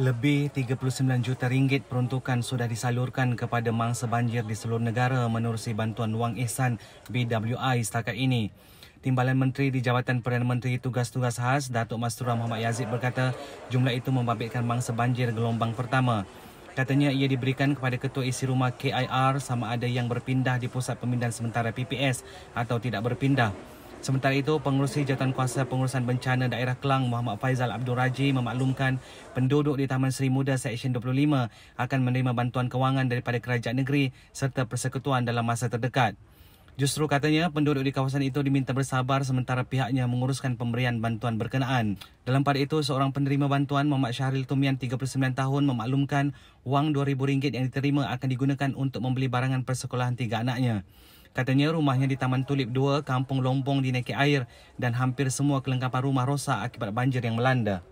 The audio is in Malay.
Lebih 39 juta ringgit peruntukan sudah disalurkan kepada mangsa banjir di seluruh negara menerusi bantuan wang ihsan BWI setakat ini. Timbalan Menteri di Jabatan Perdana Menteri Tugas-Tugas Khas, Datuk Masturah Muhammad Yazid berkata jumlah itu membabitkan mangsa banjir gelombang pertama. Katanya ia diberikan kepada Ketua Isi Rumah KIR sama ada yang berpindah di Pusat Pemindahan Sementara PPS atau tidak berpindah. Sementara itu, Pengurusi kuasa Pengurusan Bencana Daerah Kelang Muhammad Faizal Abdul Raji memaklumkan penduduk di Taman Seri Muda Seksyen 25 akan menerima bantuan kewangan daripada kerajaan negeri serta persekutuan dalam masa terdekat. Justru katanya penduduk di kawasan itu diminta bersabar sementara pihaknya menguruskan pemberian bantuan berkenaan. Dalam pada itu seorang penerima bantuan Muhammad Syahril Tumian 39 tahun memaklumkan wang RM2000 yang diterima akan digunakan untuk membeli barangan persekolahan tiga anaknya. Katanya rumahnya di Taman Tulip 2, Kampung Lombong dinaiki air dan hampir semua kelengkapan rumah rosak akibat banjir yang melanda.